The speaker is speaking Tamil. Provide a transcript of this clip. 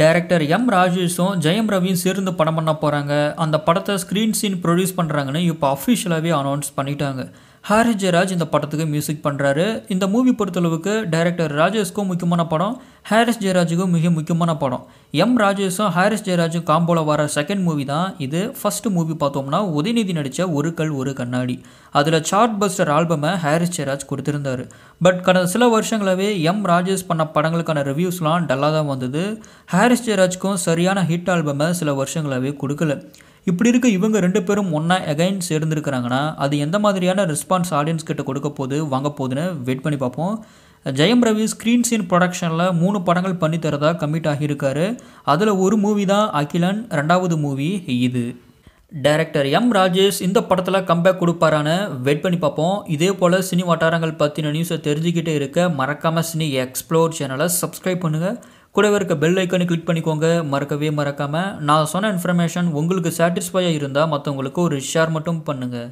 டைரக்டர் எம் ராஜேஷும் ஜெயம் ரவியும் சேர்ந்து படம் பண்ண போகிறாங்க அந்த படத்தை ஸ்க்ரீன் சீன் ப்ரொடியூஸ் பண்ணுறாங்கன்னு இப்போ அஃபிஷியலாகவே அனௌன்ஸ் பண்ணிட்டாங்க ஹாரி ஜெயராஜ் இந்த படத்துக்கு மியூசிக் பண்ணுறாரு இந்த மூவி பொறுத்தளவுக்கு டைரக்டர் ராஜேஷ்க்கும் முக்கியமான படம் ஹாரிஸ் ஜெயராஜுக்கும் மிக முக்கியமான படம் எம் ராஜேஷும் ஹாரிஸ் ஜெயராஜும் காம்போல வர செகண்ட் மூவி தான் இது ஃபஸ்ட்டு மூவி பார்த்தோம்னா உதயநிதி நடித்த ஒரு கல் ஒரு கண்ணாடி அதில் சார்ட் பஸ்டர் ஆல்பமை ஹாரிஸ் ஜெயராஜ் கொடுத்திருந்தார் பட் கடந்த சில வருஷங்களாகவே எம் ராஜேஷ் பண்ண படங்களுக்கான ரிவ்யூஸ்லாம் டல்லாக தான் வந்தது ஹாரிஸ் ஜெயராஜ்க்கும் சரியான ஹிட் ஆல்பமை சில வருஷங்களாகவே கொடுக்கல இப்படி இருக்க இவங்க ரெண்டு பேரும் ஒன்றா எகைன் சேர்ந்துருக்கிறாங்கன்னா அது எந்த மாதிரியான ரெஸ்பான்ஸ் ஆடியன்ஸ் கிட்ட கொடுக்க போது வாங்க போகுதுன்னு வெயிட் பண்ணி பார்ப்போம் ஜெயம் ரவி ஸ்க்ரீன் சீன் ப்ரொடக்ஷனில் மூணு படங்கள் பண்ணி தரதா ஆகியிருக்காரு அதில் ஒரு மூவி தான் அகிலன் ரெண்டாவது மூவி இது டைரக்டர் எம் ராஜேஷ் இந்த படத்தில் கம்பேக் கொடுப்பாரான வெயிட் பண்ணி பார்ப்போம் இதே போல் சினி வட்டாரங்கள் பற்றின நியூஸை தெரிஞ்சுக்கிட்டே இருக்க மறக்காமல் சினி எக்ஸ்ப்ளோர் சேனலை சப்ஸ்கிரைப் பண்ணுங்கள் கூடவே இருக்க பெல் ஐக்கனை கிளிக் பண்ணிக்கோங்க மறக்கவே மறக்காமல் நான் சொன்ன இன்ஃபர்மேஷன் உங்களுக்கு சாட்டிஸ்ஃபையாக இருந்தால் மற்றவங்களுக்கு ஒரு ஷேர் மட்டும் பண்ணுங்கள்